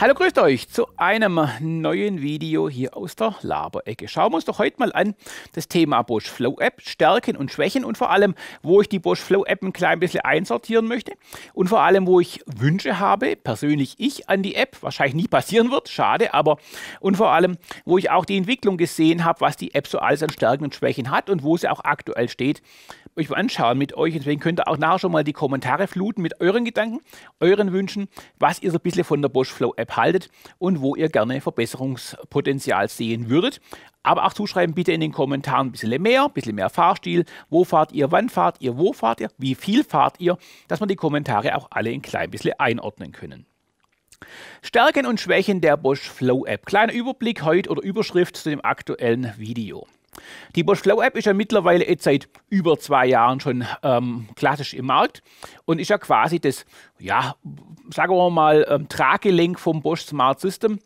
Hallo, grüßt euch zu einem neuen Video hier aus der Laberecke. Schauen wir uns doch heute mal an das Thema Bosch Flow App, Stärken und Schwächen und vor allem, wo ich die Bosch Flow App ein klein bisschen einsortieren möchte und vor allem, wo ich Wünsche habe, persönlich ich an die App, wahrscheinlich nie passieren wird, schade, aber und vor allem, wo ich auch die Entwicklung gesehen habe, was die App so alles an Stärken und Schwächen hat und wo sie auch aktuell steht, euch mal anschauen mit euch. Deswegen könnt ihr auch nachher schon mal die Kommentare fluten mit euren Gedanken, euren Wünschen, was ihr so ein bisschen von der Bosch Flow App haltet und wo wo ihr gerne Verbesserungspotenzial sehen würdet. Aber auch zuschreiben bitte in den Kommentaren ein bisschen mehr, ein bisschen mehr Fahrstil. Wo fahrt ihr, wann fahrt ihr, wo fahrt ihr, wie viel fahrt ihr, dass man die Kommentare auch alle ein klein bisschen einordnen können. Stärken und Schwächen der Bosch Flow App. Kleiner Überblick heute oder Überschrift zu dem aktuellen Video. Die Bosch Flow App ist ja mittlerweile jetzt seit über zwei Jahren schon ähm, klassisch im Markt und ist ja quasi das, ja, sagen wir mal, ähm, Traggelenk vom Bosch Smart System.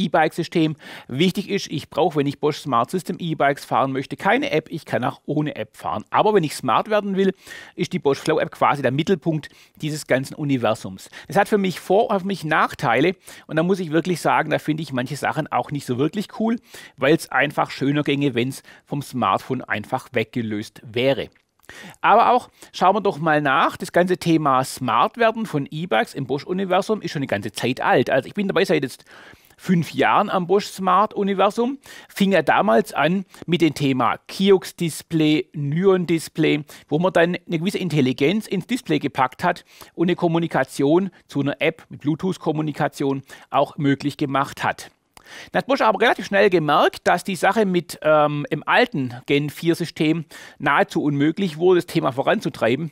E-Bike-System. Wichtig ist, ich brauche, wenn ich Bosch Smart System E-Bikes fahren möchte, keine App. Ich kann auch ohne App fahren. Aber wenn ich smart werden will, ist die Bosch Flow App quasi der Mittelpunkt dieses ganzen Universums. Das hat für mich Vor- und für mich Nachteile. Und da muss ich wirklich sagen, da finde ich manche Sachen auch nicht so wirklich cool, weil es einfach schöner ginge, wenn es vom Smartphone einfach weggelöst wäre. Aber auch schauen wir doch mal nach. Das ganze Thema Smart werden von E-Bikes im Bosch-Universum ist schon eine ganze Zeit alt. Also ich bin dabei seit jetzt fünf Jahren am Bosch Smart Universum, fing er damals an mit dem Thema Kiox Display, Nyon Display, wo man dann eine gewisse Intelligenz ins Display gepackt hat und eine Kommunikation zu einer App mit Bluetooth-Kommunikation auch möglich gemacht hat. Dann hat Bosch aber relativ schnell gemerkt, dass die Sache mit ähm, im alten Gen 4-System nahezu unmöglich wurde, das Thema voranzutreiben.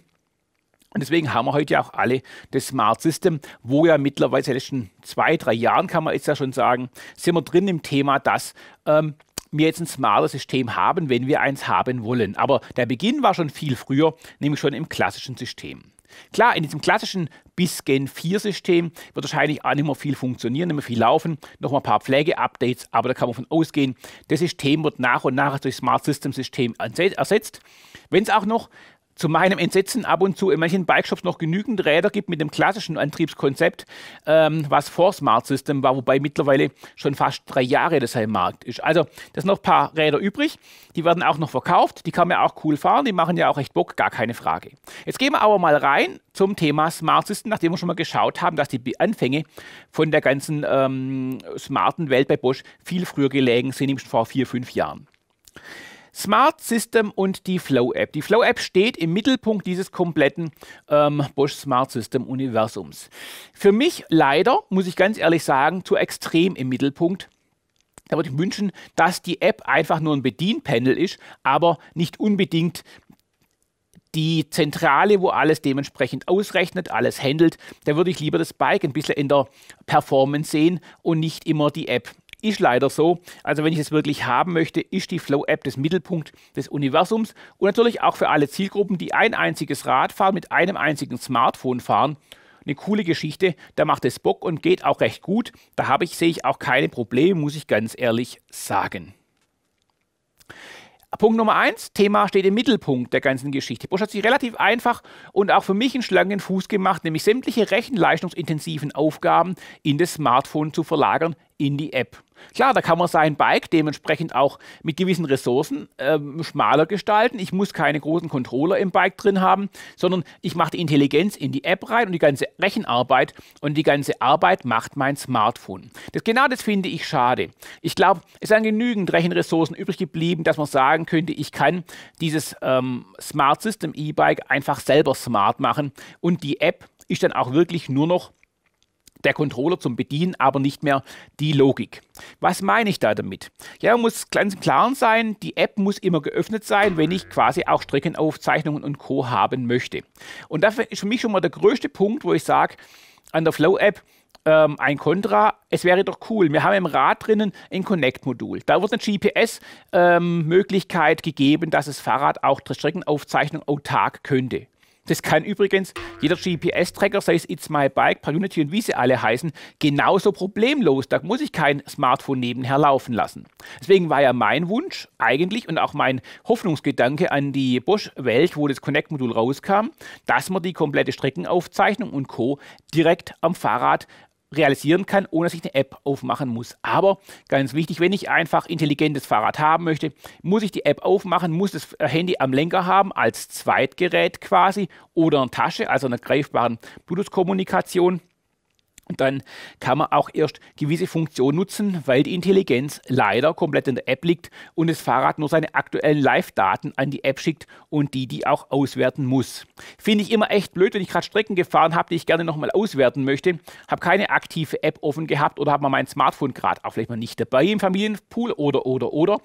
Und deswegen haben wir heute ja auch alle das Smart System, wo ja mittlerweile seit letzten zwei, drei Jahren, kann man jetzt ja schon sagen, sind wir drin im Thema, dass ähm, wir jetzt ein smartes System haben, wenn wir eins haben wollen. Aber der Beginn war schon viel früher, nämlich schon im klassischen System. Klar, in diesem klassischen bis Gen 4 System wird wahrscheinlich auch nicht mehr viel funktionieren, nicht mehr viel laufen, noch mal ein paar Pflege-Updates, aber da kann man von ausgehen, das System wird nach und nach durch Smart System System ersetzt. Wenn es auch noch zu meinem Entsetzen ab und zu in manchen Bikeshops noch genügend Räder gibt mit dem klassischen Antriebskonzept, ähm, was vor Smart System war, wobei mittlerweile schon fast drei Jahre das im Markt ist. Also, das sind noch ein paar Räder übrig, die werden auch noch verkauft, die kann man auch cool fahren, die machen ja auch echt Bock, gar keine Frage. Jetzt gehen wir aber mal rein zum Thema Smart System, nachdem wir schon mal geschaut haben, dass die Anfänge von der ganzen ähm, smarten Welt bei Bosch viel früher gelegen sind, nämlich vor vier, fünf Jahren. Smart System und die Flow App. Die Flow App steht im Mittelpunkt dieses kompletten ähm, Bosch Smart System Universums. Für mich leider, muss ich ganz ehrlich sagen, zu extrem im Mittelpunkt. Da würde ich wünschen, dass die App einfach nur ein Bedienpanel ist, aber nicht unbedingt die Zentrale, wo alles dementsprechend ausrechnet, alles handelt. Da würde ich lieber das Bike ein bisschen in der Performance sehen und nicht immer die App. Ist leider so. Also wenn ich es wirklich haben möchte, ist die Flow-App das Mittelpunkt des Universums und natürlich auch für alle Zielgruppen, die ein einziges Rad fahren, mit einem einzigen Smartphone fahren. Eine coole Geschichte, da macht es Bock und geht auch recht gut. Da habe ich, sehe ich auch keine Probleme, muss ich ganz ehrlich sagen. Punkt Nummer eins, Thema steht im Mittelpunkt der ganzen Geschichte. Bosch hat sich relativ einfach und auch für mich einen schlangen Fuß gemacht, nämlich sämtliche rechenleistungsintensiven Aufgaben in das Smartphone zu verlagern, in die App. Klar, da kann man sein Bike dementsprechend auch mit gewissen Ressourcen ähm, schmaler gestalten. Ich muss keine großen Controller im Bike drin haben, sondern ich mache die Intelligenz in die App rein und die ganze Rechenarbeit und die ganze Arbeit macht mein Smartphone. Das, genau das finde ich schade. Ich glaube, es sind genügend Rechenressourcen übrig geblieben, dass man sagen könnte, ich kann dieses ähm, Smart System E-Bike einfach selber smart machen und die App ist dann auch wirklich nur noch der Controller zum Bedienen, aber nicht mehr die Logik. Was meine ich da damit? Ja, man muss ganz im Klaren sein, die App muss immer geöffnet sein, wenn ich quasi auch Streckenaufzeichnungen und Co. haben möchte. Und dafür ist für mich schon mal der größte Punkt, wo ich sage, an der Flow-App, ähm, ein Contra, es wäre doch cool. Wir haben im Rad drinnen ein Connect-Modul. Da wird eine GPS-Möglichkeit ähm, gegeben, dass das Fahrrad auch Streckenaufzeichnung autark könnte. Das kann übrigens jeder GPS-Tracker, sei es It's My Bike, Parunity und wie sie alle heißen, genauso problemlos. Da muss ich kein Smartphone nebenher laufen lassen. Deswegen war ja mein Wunsch eigentlich und auch mein Hoffnungsgedanke an die Bosch-Welt, wo das Connect-Modul rauskam, dass man die komplette Streckenaufzeichnung und Co. direkt am Fahrrad realisieren kann, ohne dass ich eine App aufmachen muss. Aber ganz wichtig, wenn ich einfach intelligentes Fahrrad haben möchte, muss ich die App aufmachen, muss das Handy am Lenker haben, als Zweitgerät quasi, oder eine Tasche, also eine greifbaren Bluetooth-Kommunikation dann kann man auch erst gewisse Funktionen nutzen, weil die Intelligenz leider komplett in der App liegt und das Fahrrad nur seine aktuellen Live-Daten an die App schickt und die die auch auswerten muss. Finde ich immer echt blöd, wenn ich gerade Strecken gefahren habe, die ich gerne nochmal auswerten möchte. Habe keine aktive App offen gehabt oder habe mal mein Smartphone gerade auch vielleicht mal nicht dabei im Familienpool oder, oder, oder.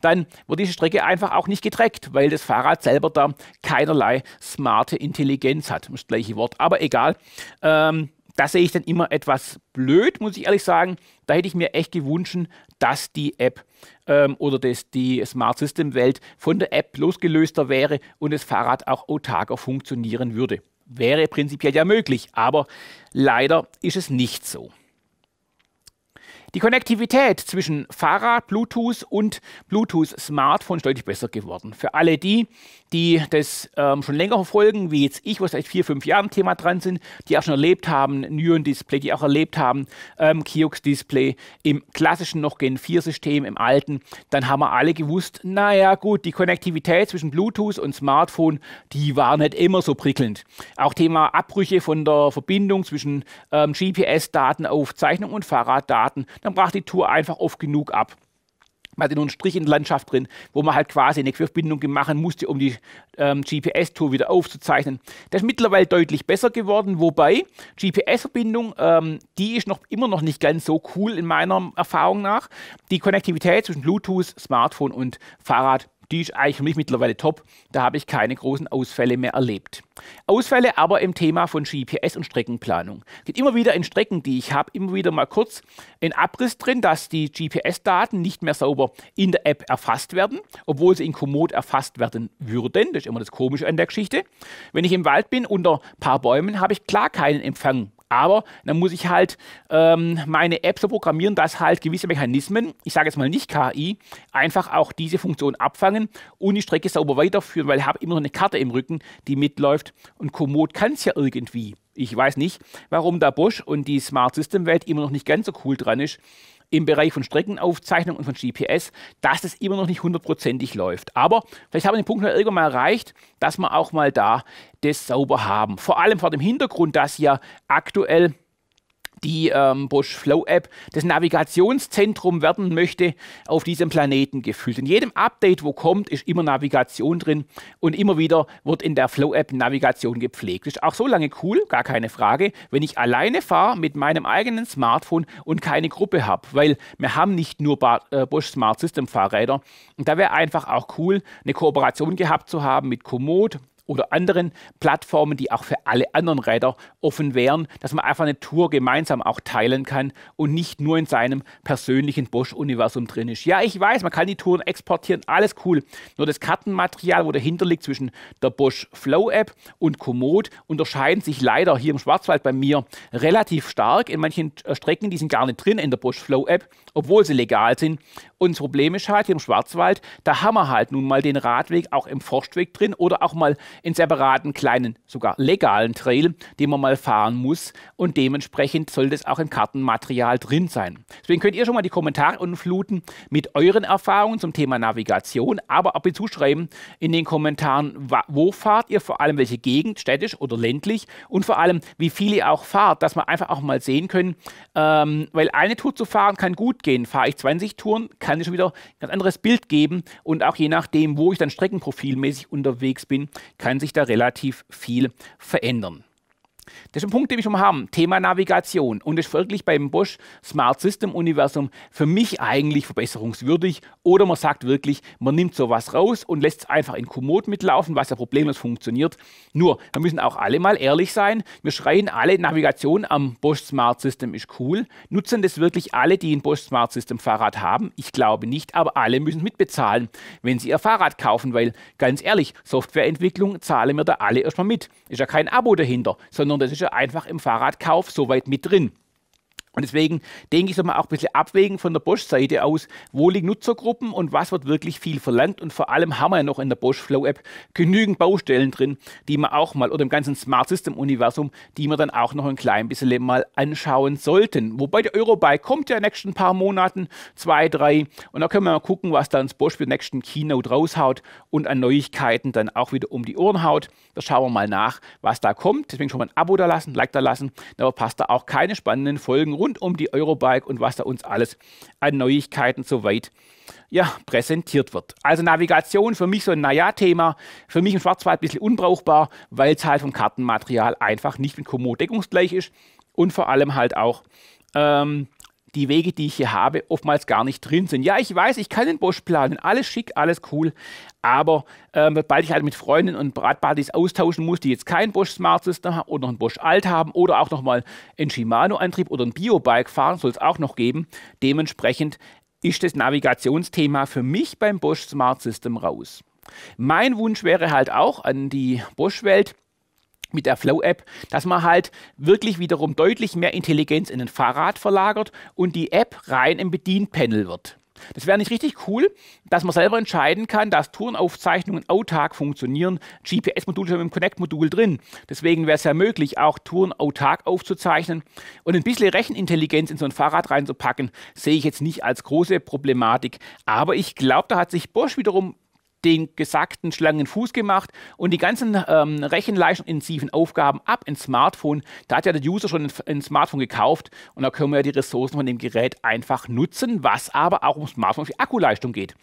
Dann wird diese Strecke einfach auch nicht getrackt, weil das Fahrrad selber da keinerlei smarte Intelligenz hat. Das gleiche Wort, aber egal. Ähm, das sehe ich dann immer etwas blöd, muss ich ehrlich sagen. Da hätte ich mir echt gewünscht, dass die App ähm, oder das, die Smart System Welt von der App losgelöster wäre und das Fahrrad auch autarker funktionieren würde. Wäre prinzipiell ja möglich, aber leider ist es nicht so. Die Konnektivität zwischen Fahrrad, Bluetooth und Bluetooth-Smartphone ist deutlich besser geworden. Für alle die, die das ähm, schon länger verfolgen, wie jetzt ich, was seit vier, fünf Jahren Thema dran sind, die auch schon erlebt haben, Neuron-Display, die auch erlebt haben, ähm, Kiox-Display im klassischen noch Gen 4-System, im alten, dann haben wir alle gewusst, naja gut, die Konnektivität zwischen Bluetooth und Smartphone, die war nicht immer so prickelnd. Auch Thema Abbrüche von der Verbindung zwischen ähm, GPS-Datenaufzeichnung und Fahrraddaten, dann brach die Tour einfach oft genug ab. Man hatte nur einen Strich in der Landschaft drin, wo man halt quasi eine Querverbindung machen musste, um die ähm, GPS-Tour wieder aufzuzeichnen. Das ist mittlerweile deutlich besser geworden, wobei GPS-Verbindung, ähm, die ist noch immer noch nicht ganz so cool in meiner Erfahrung nach. Die Konnektivität zwischen Bluetooth, Smartphone und Fahrrad die ist eigentlich für mich mittlerweile top. Da habe ich keine großen Ausfälle mehr erlebt. Ausfälle aber im Thema von GPS und Streckenplanung. Es gibt immer wieder in Strecken, die ich habe, immer wieder mal kurz einen Abriss drin, dass die GPS-Daten nicht mehr sauber in der App erfasst werden, obwohl sie in Komoot erfasst werden würden. Das ist immer das Komische an der Geschichte. Wenn ich im Wald bin, unter ein paar Bäumen, habe ich klar keinen Empfang aber dann muss ich halt ähm, meine App so programmieren, dass halt gewisse Mechanismen, ich sage jetzt mal nicht KI, einfach auch diese Funktion abfangen und die Strecke sauber weiterführen, weil ich habe immer noch eine Karte im Rücken, die mitläuft. Und Komoot kann es ja irgendwie. Ich weiß nicht, warum da Bosch und die Smart System Welt immer noch nicht ganz so cool dran ist im Bereich von Streckenaufzeichnung und von GPS, dass es immer noch nicht hundertprozentig läuft. Aber vielleicht haben wir den Punkt noch irgendwann mal erreicht, dass wir auch mal da das sauber haben. Vor allem vor dem Hintergrund, dass ja aktuell die ähm, Bosch Flow App das Navigationszentrum werden möchte auf diesem Planeten gefühlt. In jedem Update, wo kommt, ist immer Navigation drin und immer wieder wird in der Flow App Navigation gepflegt. Ist auch so lange cool, gar keine Frage, wenn ich alleine fahre mit meinem eigenen Smartphone und keine Gruppe habe, weil wir haben nicht nur ba äh, Bosch Smart System Fahrräder und da wäre einfach auch cool, eine Kooperation gehabt zu haben mit Komoot, oder anderen Plattformen, die auch für alle anderen Räder offen wären, dass man einfach eine Tour gemeinsam auch teilen kann und nicht nur in seinem persönlichen Bosch-Universum drin ist. Ja, ich weiß, man kann die Touren exportieren, alles cool. Nur das Kartenmaterial, wo dahinter liegt zwischen der Bosch Flow App und Komoot, unterscheiden sich leider hier im Schwarzwald bei mir relativ stark. In manchen äh, Strecken, die sind gar nicht drin in der Bosch Flow App, obwohl sie legal sind. Und das Problem ist halt, hier im Schwarzwald, da haben wir halt nun mal den Radweg auch im Forstweg drin oder auch mal in separaten kleinen, sogar legalen Trail, den man mal fahren muss. Und dementsprechend soll das auch im Kartenmaterial drin sein. Deswegen könnt ihr schon mal die Kommentare unten fluten mit euren Erfahrungen zum Thema Navigation, aber auch schreiben in den Kommentaren, wo fahrt ihr, vor allem welche Gegend, städtisch oder ländlich und vor allem, wie viele ihr auch fahrt, dass wir einfach auch mal sehen können, ähm, weil eine Tour zu fahren kann gut gehen. Fahre ich 20 Touren, kann kann dir schon wieder ein ganz anderes Bild geben. Und auch je nachdem, wo ich dann streckenprofilmäßig unterwegs bin, kann sich da relativ viel verändern. Das ist ein Punkt, den wir schon haben. Thema Navigation. Und das ist wirklich beim Bosch Smart System Universum für mich eigentlich verbesserungswürdig. Oder man sagt wirklich, man nimmt sowas raus und lässt es einfach in Komoot mitlaufen, was ja problemlos funktioniert. Nur, wir müssen auch alle mal ehrlich sein. Wir schreien alle, Navigation am Bosch Smart System ist cool. Nutzen das wirklich alle, die ein Bosch Smart System Fahrrad haben? Ich glaube nicht, aber alle müssen mitbezahlen, wenn sie ihr Fahrrad kaufen. Weil, ganz ehrlich, Softwareentwicklung zahlen wir da alle erstmal mit. Ist ja kein Abo dahinter, sondern das ist ja einfach im Fahrradkauf soweit mit drin. Und deswegen denke ich, soll man auch ein bisschen abwägen von der Bosch-Seite aus, wo liegen Nutzergruppen und was wird wirklich viel verlangt. Und vor allem haben wir ja noch in der Bosch Flow App genügend Baustellen drin, die man auch mal, oder im ganzen Smart System-Universum, die wir dann auch noch ein klein bisschen mal anschauen sollten. Wobei der Eurobike kommt ja in den nächsten paar Monaten, zwei, drei. Und da können wir mal gucken, was dann Bosch für den nächsten Keynote raushaut und an Neuigkeiten dann auch wieder um die Ohren haut. Da schauen wir mal nach, was da kommt. Deswegen schon mal ein Abo da lassen, Like da lassen. Da verpasst da auch keine spannenden Folgen rund um die Eurobike und was da uns alles an Neuigkeiten soweit ja, präsentiert wird. Also Navigation für mich so ein Naja-Thema, für mich im Schwarzwald ein bisschen unbrauchbar, weil es halt vom Kartenmaterial einfach nicht mit Komoot deckungsgleich ist und vor allem halt auch ähm, die Wege, die ich hier habe, oftmals gar nicht drin sind. Ja, ich weiß, ich kann den Bosch planen, alles schick, alles cool, aber ähm, sobald ich halt mit Freunden und Bratpartys austauschen muss, die jetzt kein Bosch Smart System haben oder noch einen Bosch Alt haben oder auch nochmal einen Shimano-Antrieb oder ein Biobike fahren, soll es auch noch geben, dementsprechend ist das Navigationsthema für mich beim Bosch Smart System raus. Mein Wunsch wäre halt auch an die Bosch-Welt, mit der Flow-App, dass man halt wirklich wiederum deutlich mehr Intelligenz in ein Fahrrad verlagert und die App rein im Bedienpanel wird. Das wäre nicht richtig cool, dass man selber entscheiden kann, dass Tourenaufzeichnungen autark funktionieren. GPS-Modul ist ja mit dem Connect-Modul drin. Deswegen wäre es ja möglich, auch Touren autark aufzuzeichnen. Und ein bisschen Rechenintelligenz in so ein Fahrrad reinzupacken, sehe ich jetzt nicht als große Problematik. Aber ich glaube, da hat sich Bosch wiederum den gesagten Schlangen Fuß gemacht und die ganzen ähm, rechenleistungsintensiven Aufgaben ab ins Smartphone. Da hat ja der User schon ein, ein Smartphone gekauft und da können wir ja die Ressourcen von dem Gerät einfach nutzen, was aber auch um Smartphone für Akkuleistung geht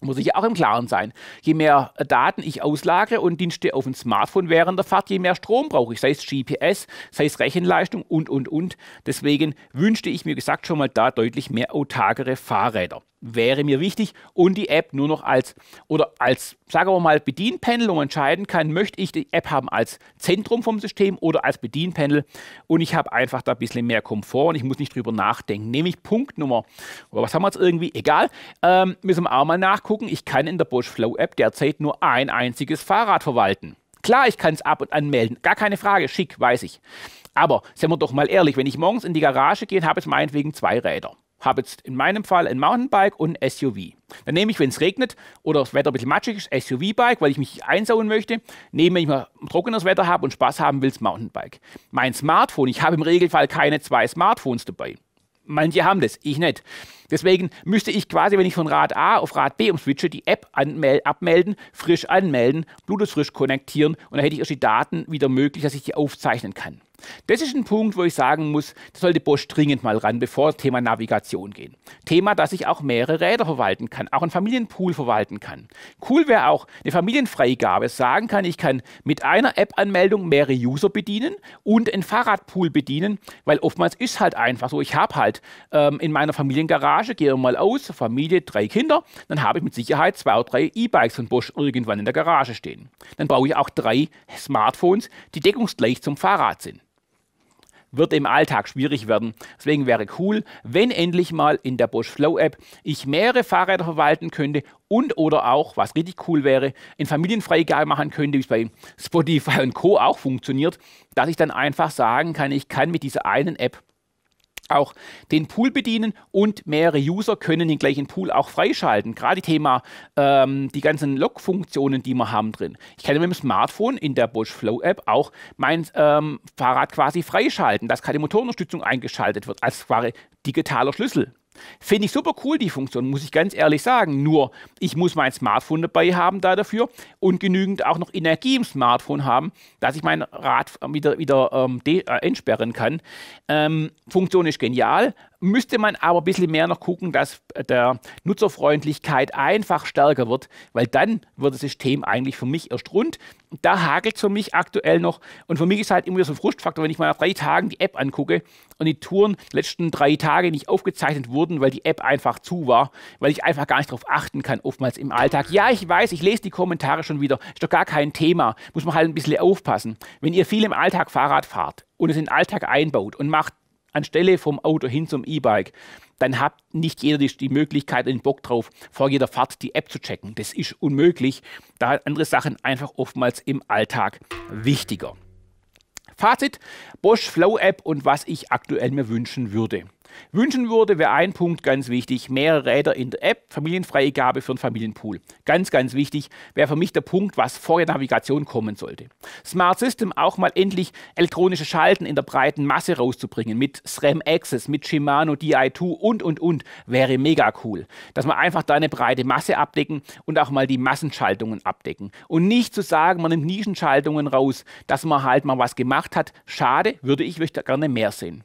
muss ich auch im Klaren sein. Je mehr äh, Daten ich auslagere und Dienste auf dem Smartphone während der Fahrt, je mehr Strom brauche ich, sei es GPS, sei es Rechenleistung und, und, und. Deswegen wünschte ich mir gesagt schon mal da deutlich mehr autarkere Fahrräder wäre mir wichtig und die App nur noch als oder als sagen wir mal Bedienpanel, wo entscheiden kann, möchte ich die App haben als Zentrum vom System oder als Bedienpanel und ich habe einfach da ein bisschen mehr Komfort und ich muss nicht drüber nachdenken. Nämlich Punktnummer, oder was haben wir jetzt irgendwie, egal, ähm, müssen wir auch mal nachgucken, ich kann in der Bosch Flow App derzeit nur ein einziges Fahrrad verwalten. Klar, ich kann es ab und anmelden, gar keine Frage, schick, weiß ich. Aber seien wir doch mal ehrlich, wenn ich morgens in die Garage gehe, habe ich meinetwegen zwei Räder habe jetzt in meinem Fall ein Mountainbike und ein SUV. Dann nehme ich, wenn es regnet oder das Wetter ein bisschen matschig ist, SUV-Bike, weil ich mich einsauen möchte. Nehme, wenn ich mal trockenes Wetter habe und Spaß haben will, das Mountainbike. Mein Smartphone, ich habe im Regelfall keine zwei Smartphones dabei. Manche haben das, ich nicht. Deswegen müsste ich quasi, wenn ich von Rad A auf Rad B umswitche, die App abmelden, frisch anmelden, Bluetooth frisch konnektieren und dann hätte ich erst die Daten wieder möglich, dass ich die aufzeichnen kann. Das ist ein Punkt, wo ich sagen muss, da sollte Bosch dringend mal ran, bevor das Thema Navigation gehen. Thema, dass ich auch mehrere Räder verwalten kann, auch einen Familienpool verwalten kann. Cool wäre auch eine Familienfreigabe, sagen kann, ich kann mit einer App-Anmeldung mehrere User bedienen und einen Fahrradpool bedienen, weil oftmals ist halt einfach so, ich habe halt ähm, in meiner Familiengarage, gehe mal aus, Familie, drei Kinder, dann habe ich mit Sicherheit zwei oder drei E-Bikes von Bosch irgendwann in der Garage stehen. Dann brauche ich auch drei Smartphones, die deckungsgleich zum Fahrrad sind wird im Alltag schwierig werden. Deswegen wäre cool, wenn endlich mal in der Bosch Flow App ich mehrere Fahrräder verwalten könnte und oder auch, was richtig cool wäre, in Familienfreigabe machen könnte, wie es bei Spotify und Co. auch funktioniert, dass ich dann einfach sagen kann, ich kann mit dieser einen App auch den Pool bedienen und mehrere User können den gleichen Pool auch freischalten. Gerade Thema ähm, die ganzen Log-Funktionen, die wir haben drin. Ich kann mit dem Smartphone in der Bosch Flow App auch mein ähm, Fahrrad quasi freischalten, dass keine Motorunterstützung eingeschaltet wird, als quasi digitaler Schlüssel. Finde ich super cool, die Funktion, muss ich ganz ehrlich sagen. Nur, ich muss mein Smartphone dabei haben da dafür und genügend auch noch Energie im Smartphone haben, dass ich mein Rad wieder, wieder ähm, äh, entsperren kann. Ähm, Funktion ist genial, müsste man aber ein bisschen mehr noch gucken, dass äh, der Nutzerfreundlichkeit einfach stärker wird, weil dann wird das System eigentlich für mich erst rund. Da hakelt es für mich aktuell noch. Und für mich ist halt immer wieder so ein Frustfaktor, wenn ich mal nach drei Tagen die App angucke und die Touren die letzten drei Tage nicht aufgezeichnet wurden, weil die App einfach zu war, weil ich einfach gar nicht darauf achten kann, oftmals im Alltag. Ja, ich weiß, ich lese die Kommentare schon wieder. Ist doch gar kein Thema. Muss man halt ein bisschen aufpassen. Wenn ihr viel im Alltag Fahrrad fahrt und es in den Alltag einbaut und macht anstelle vom Auto hin zum E-Bike, dann hat nicht jeder die, die Möglichkeit, den Bock drauf, vor jeder Fahrt die App zu checken. Das ist unmöglich, da andere Sachen einfach oftmals im Alltag wichtiger. Fazit, Bosch Flow App und was ich aktuell mir wünschen würde. Wünschen würde wäre ein Punkt ganz wichtig, mehrere Räder in der App, Familienfreigabe für den Familienpool. Ganz, ganz wichtig wäre für mich der Punkt, was vor der Navigation kommen sollte. Smart System auch mal endlich elektronische Schalten in der breiten Masse rauszubringen, mit SRAM Access, mit Shimano DI2 und, und, und, wäre mega cool. Dass man einfach da eine breite Masse abdecken und auch mal die Massenschaltungen abdecken. Und nicht zu sagen, man nimmt Nischenschaltungen raus, dass man halt mal was gemacht hat. Schade, würde ich, würde ich gerne mehr sehen.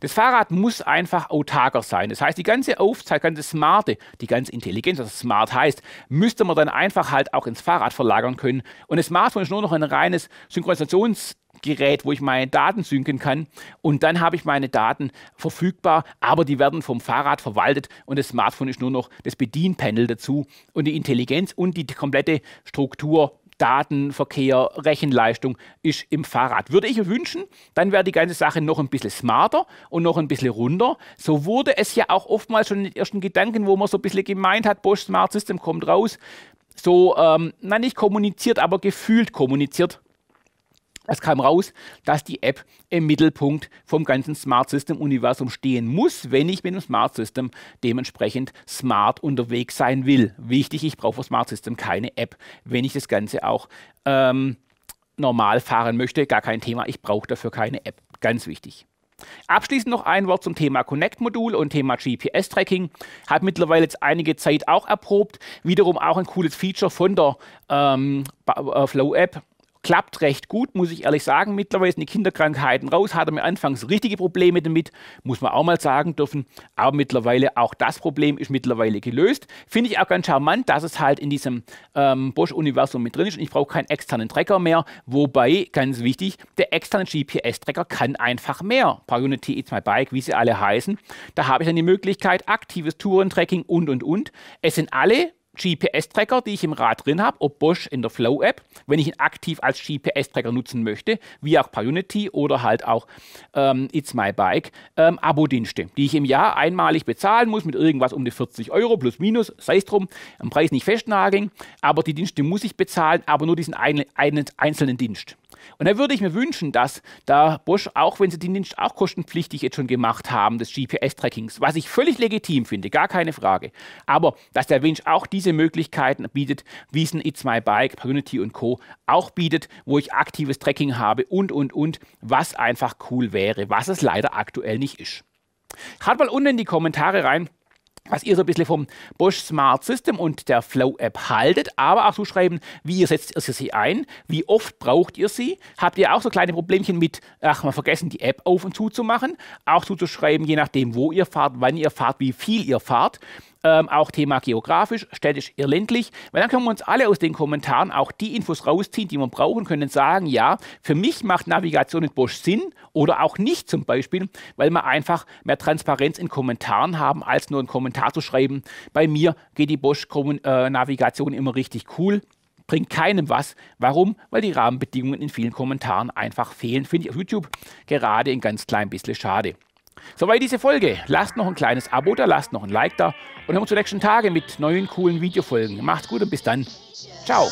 Das Fahrrad muss einfach autarker sein. Das heißt, die ganze Aufzeit, ganze Smarte, die ganze Intelligenz, was smart heißt, müsste man dann einfach halt auch ins Fahrrad verlagern können. Und das Smartphone ist nur noch ein reines Synchronisationsgerät, wo ich meine Daten synken kann. Und dann habe ich meine Daten verfügbar, aber die werden vom Fahrrad verwaltet. Und das Smartphone ist nur noch das Bedienpanel dazu. Und die Intelligenz und die komplette Struktur Datenverkehr, Rechenleistung ist im Fahrrad. Würde ich wünschen, dann wäre die ganze Sache noch ein bisschen smarter und noch ein bisschen runder. So wurde es ja auch oftmals schon in den ersten Gedanken, wo man so ein bisschen gemeint hat, Bosch Smart System kommt raus, so, ähm, na nicht kommuniziert, aber gefühlt kommuniziert es kam raus, dass die App im Mittelpunkt vom ganzen Smart System Universum stehen muss, wenn ich mit dem Smart System dementsprechend smart unterwegs sein will. Wichtig, ich brauche für Smart System keine App, wenn ich das Ganze auch ähm, normal fahren möchte. Gar kein Thema, ich brauche dafür keine App. Ganz wichtig. Abschließend noch ein Wort zum Thema Connect-Modul und Thema GPS-Tracking. Hat mittlerweile jetzt einige Zeit auch erprobt. Wiederum auch ein cooles Feature von der ähm, äh, Flow-App klappt recht gut, muss ich ehrlich sagen. Mittlerweile sind die Kinderkrankheiten raus, hat er mir anfangs richtige Probleme damit, muss man auch mal sagen dürfen. Aber mittlerweile, auch das Problem ist mittlerweile gelöst. Finde ich auch ganz charmant, dass es halt in diesem ähm, Bosch-Universum mit drin ist und ich brauche keinen externen Trecker mehr. Wobei, ganz wichtig, der externe GPS-Tracker kann einfach mehr. Par Unity It's My Bike, wie sie alle heißen. Da habe ich dann die Möglichkeit, aktives Tourentracking und, und, und. Es sind alle GPS-Tracker, die ich im Rad drin habe, ob Bosch in der Flow-App, wenn ich ihn aktiv als GPS-Tracker nutzen möchte, wie auch Pionity oder halt auch ähm, It's My Bike, ähm, Abo-Dienste, die ich im Jahr einmalig bezahlen muss mit irgendwas um die 40 Euro plus minus, sei es drum, am Preis nicht festnageln, aber die Dienste muss ich bezahlen, aber nur diesen einen, einen einzelnen Dienst. Und da würde ich mir wünschen, dass da Bosch, auch wenn sie den Dienst auch kostenpflichtig jetzt schon gemacht haben, des GPS-Trackings, was ich völlig legitim finde, gar keine Frage, aber dass der Winch auch diese Möglichkeiten bietet, wie es ein e It's My Bike, Community und Co. auch bietet, wo ich aktives Tracking habe und, und, und, was einfach cool wäre, was es leider aktuell nicht ist. Haut mal unten in die Kommentare rein, was ihr so ein bisschen vom Bosch Smart System und der Flow App haltet, aber auch zu schreiben, wie ihr setzt ihr sie ein, wie oft braucht ihr sie, habt ihr auch so kleine Problemchen mit, ach, mal vergessen, die App auf und zu zu machen, auch zuzuschreiben, je nachdem, wo ihr fahrt, wann ihr fahrt, wie viel ihr fahrt ähm, auch Thema geografisch, städtisch, eher ländlich, weil dann können wir uns alle aus den Kommentaren auch die Infos rausziehen, die wir brauchen, können sagen, ja, für mich macht Navigation in Bosch Sinn oder auch nicht zum Beispiel, weil wir einfach mehr Transparenz in Kommentaren haben, als nur einen Kommentar zu schreiben. Bei mir geht die Bosch-Navigation äh, immer richtig cool bringt keinem was. Warum? Weil die Rahmenbedingungen in vielen Kommentaren einfach fehlen. Finde ich auf YouTube gerade ein ganz klein bisschen schade. Soweit diese Folge. Lasst noch ein kleines Abo da, lasst noch ein Like da und hören uns die nächsten Tage mit neuen coolen Videofolgen. Macht's gut und bis dann. Ciao.